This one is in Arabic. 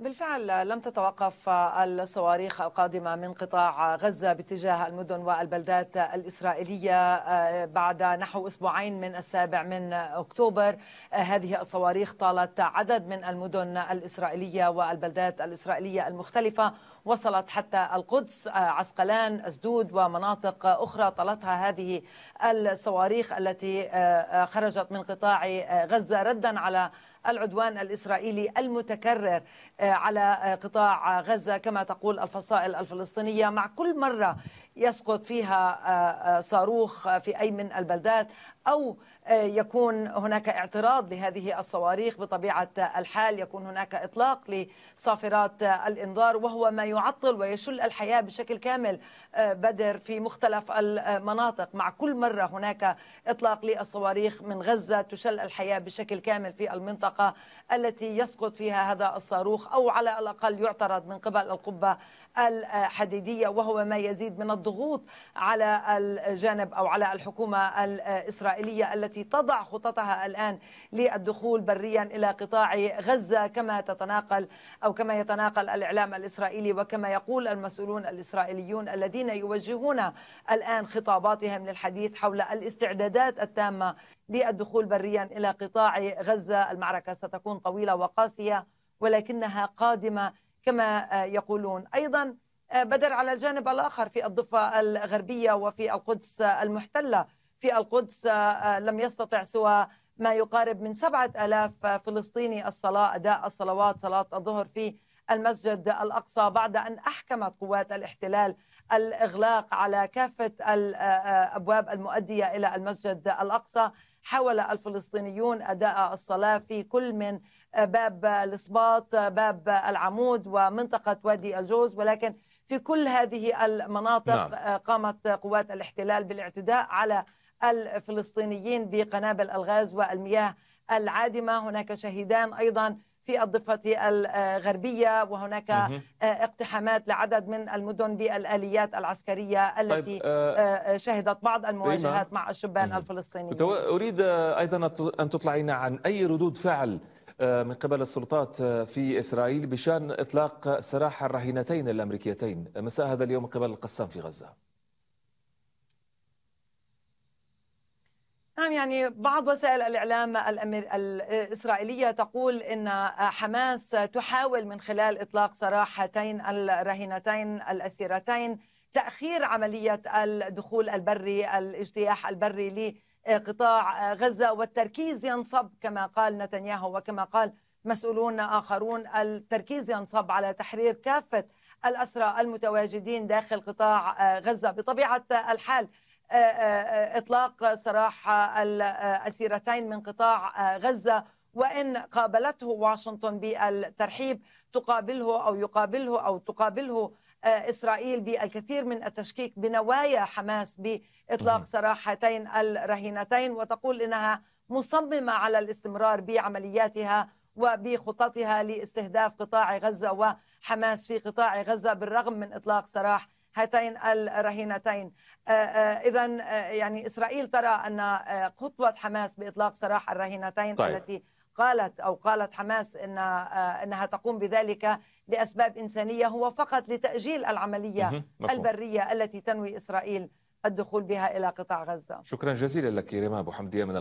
بالفعل لم تتوقف الصواريخ القادمة من قطاع غزة باتجاه المدن والبلدات الإسرائيلية آه، بعد نحو أسبوعين من السابع من أكتوبر آه، هذه الصواريخ طالت عدد من المدن الإسرائيلية والبلدات الإسرائيلية المختلفة وصلت حتى القدس آه، عسقلان أسدود ومناطق أخرى طالتها هذه الصواريخ التي خرجت من قطاع غزة ردا على العدوان الإسرائيلي المتكرر آه، على آه، قطاع آه، غزة كما تقول الفصائل الفلسطينية مع كل مرة يسقط فيها آه، آه، صاروخ في أي من البلدات أو آه، يكون هناك اعتراض لهذه الصواريخ بطبيعة الحال يكون هناك إطلاق لصافرات الإنذار وهو ما يعطل ويشل الحياة بشكل كامل بدر في مختلف المناطق مع كل مرة هناك إطلاق للصواريخ من غزة تشل الحياة بشكل كامل في المنطقة التي يسقط فيها هذا الصاروخ أو على الأقل يعترض من قبل القبة الحديدية وهو ما يزيد من الضغط الضغوط على الجانب أو على الحكومة الإسرائيلية التي تضع خططها الآن للدخول بريا إلى قطاع غزة كما تتناقل أو كما يتناقل الإعلام الإسرائيلي وكما يقول المسؤولون الإسرائيليون الذين يوجهون الآن خطاباتهم للحديث حول الاستعدادات التامة للدخول بريا إلى قطاع غزة المعركة ستكون طويلة وقاسية ولكنها قادمة كما يقولون أيضا آه، بدر على الجانب الآخر في الضفة الغربية وفي القدس المحتلة في القدس آه، آه، لم يستطع سوى ما يقارب من سبعة ألاف فلسطيني الصلاة أداء الصلوات صلاة الظهر في المسجد الأقصى بعد أن أحكمت قوات الاحتلال الإغلاق على كافة الأبواب المؤدية إلى المسجد الأقصى حاول الفلسطينيون أداء الصلاة في كل من باب الإصباط باب العمود ومنطقة وادي الجوز ولكن في كل هذه المناطق نعم. آه، قامت قوات الاحتلال بالاعتداء على الفلسطينيين بقنابل الغاز والمياه العادمه هناك شهيدان ايضا في الضفة الغربية وهناك مه. آه، اقتحامات لعدد من المدن بالآليات العسكرية طيب، التي طيب شهدت بعض المواجهات ريما. مع الشبان مه. الفلسطينيين أريد أيضا أن تطلعينا عن أي ردود فعل آه، من قبل السلطات آه، في إسرائيل بشان إطلاق سراح الرهينتين الأمريكيتين آه، مساء هذا اليوم من قبل القسام في غزة نعم يعني بعض وسائل الإعلام الإسرائيلية تقول أن حماس تحاول من خلال إطلاق سراحتين الرهينتين الأسيرتين تأخير عملية الدخول البري الاجتياح البري لقطاع غزة والتركيز ينصب كما قال نتنياهو وكما قال مسؤولون آخرون التركيز ينصب على تحرير كافة الأسرى المتواجدين داخل قطاع غزة بطبيعة الحال إطلاق سراح الأسيرتين من قطاع غزة وإن قابلته واشنطن بالترحيب تقابله أو يقابله أو تقابله إسرائيل بالكثير من التشكيك بنوايا حماس بإطلاق سراح هاتين الرهينتين وتقول إنها مصممة على الاستمرار بعملياتها وبخططها لاستهداف قطاع غزة وحماس في قطاع غزة بالرغم من إطلاق سراح هاتين الرهينتين آه، آه، اذا آه، يعني اسرائيل ترى ان خطوه حماس باطلاق سراح الرهينتين طيب. التي قالت أو قالت حماس ان آه، إنها تقوم بذلك لأسباب إنسانية هو فقط لتأجيل العملية البرية التي تنوي إسرائيل الدخول بها إلى قطاع غزة شكرا جزيلا لك ريما أبو حمدية من